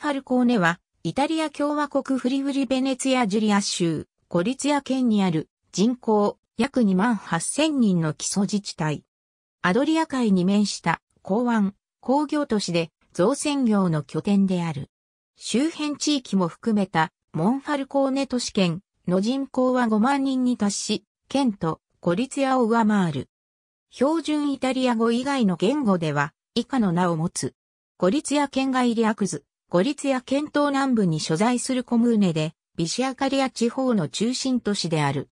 ファルコーネは、イタリア共和国フリフリベネツィア・ジュリア州、コリツィア県にある人口約2万8000人の基礎自治体。アドリア海に面した港湾、工業都市で造船業の拠点である。周辺地域も含めたモンファルコーネ都市圏の人口は5万人に達し、県とコリツィアを上回る。標準イタリア語以外の言語では以下の名を持つ。コリツィア県外略図。コリツヤ県東南部に所在するコムーネで、ビシアカリア地方の中心都市である。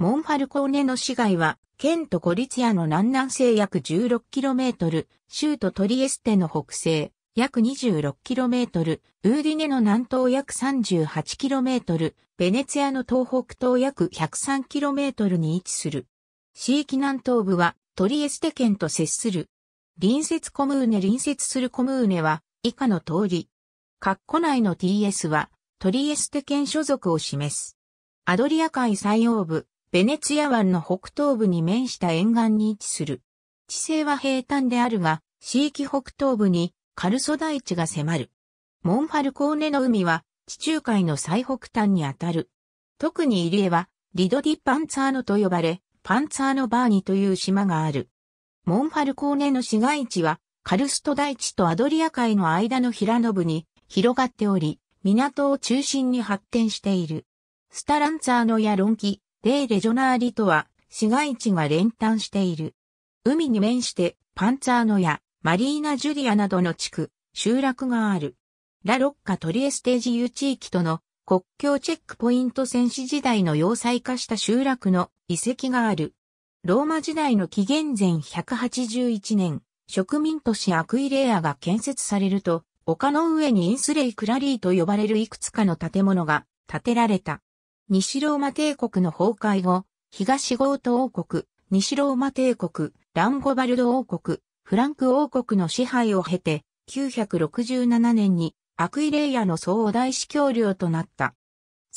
モンファルコーネの市街は、県とコリツヤの南南西約 16km、州都トリエステの北西、約 26km、ウーディネの南東約 38km、ベネツィアの東北東約 103km に位置する。市域南東部はトリエステ県と接する。隣接コムーネ隣接するコムーネは以下の通り。括弧内の TS は、トリエステ県所属を示す。アドリア海最央部、ベネツィア湾の北東部に面した沿岸に位置する。地勢は平坦であるが、地域北東部にカルソ大地が迫る。モンファルコーネの海は地中海の最北端にあたる。特に入江はリドディ・パンツァーノと呼ばれ、パンツァーノバーニという島がある。モンファルコーネの市街地はカルスト大地とアドリア海の間の平野部に広がっており、港を中心に発展している。スタランツァーノやロンキ、デー・レジョナーリとは、市街地が連帯している。海に面して、パンツァーノやマリーナ・ジュリアなどの地区、集落がある。ラ・ロッカ・トリエステジユ地域との国境チェックポイント戦士時代の要塞化した集落の遺跡がある。ローマ時代の紀元前181年、植民都市アクイレアが建設されると、丘の上にインスレイ・クラリーと呼ばれるいくつかの建物が建てられた。西ローマ帝国の崩壊後、東ゴート王国、西ローマ帝国、ランゴバルド王国、フランク王国の支配を経て、967年にアクイレイヤの総大司教領となった。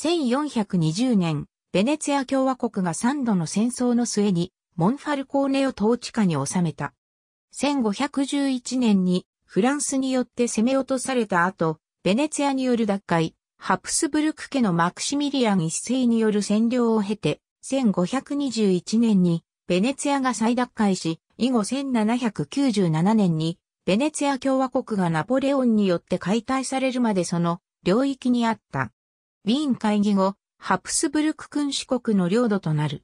1420年、ベネツィア共和国が3度の戦争の末に、モンファルコーネを統治下に収めた。1511年にフランスによって攻め落とされた後、ベネツィアによる奪回、ハプスブルク家のマクシミリアン一世による占領を経て、1521年にベネツィアが再奪回し、以後1797年にベネツィア共和国がナポレオンによって解体されるまでその領域にあった。ウィーン会議後、ハプスブルク君主国の領土となる。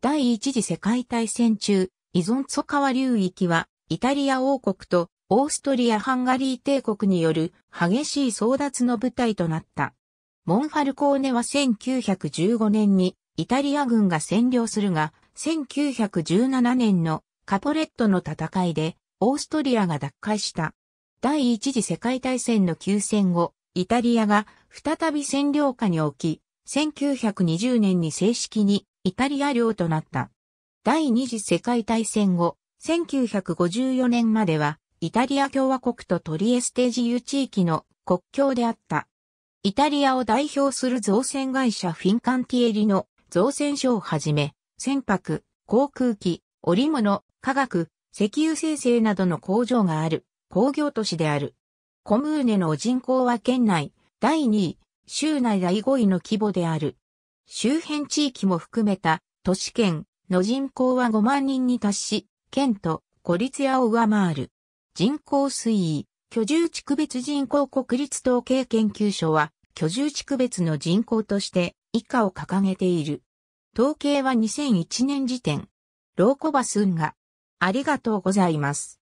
第一次世界大戦中、依存疎川流域はイタリア王国とオーストリア・ハンガリー帝国による激しい争奪の舞台となった。モンファルコーネは1915年にイタリア軍が占領するが、1917年のカポレットの戦いでオーストリアが奪回した。第一次世界大戦の休戦後、イタリアが再び占領下に置き、1920年に正式にイタリア領となった。第二次世界大戦後、1954年まではイタリア共和国とトリエステ自由地域の国境であった。イタリアを代表する造船会社フィンカンティエリの造船所をはじめ、船舶、航空機、織物、化学、石油生成などの工場がある工業都市である。コムーネの人口は県内第2位、州内第5位の規模である。周辺地域も含めた都市圏の人口は5万人に達し、県と孤立屋を上回る。人口推移、居住地区別人口国立統計研究所は、居住地区別の人口として以下を掲げている。統計は2001年時点。ローコバスンが。ありがとうございます。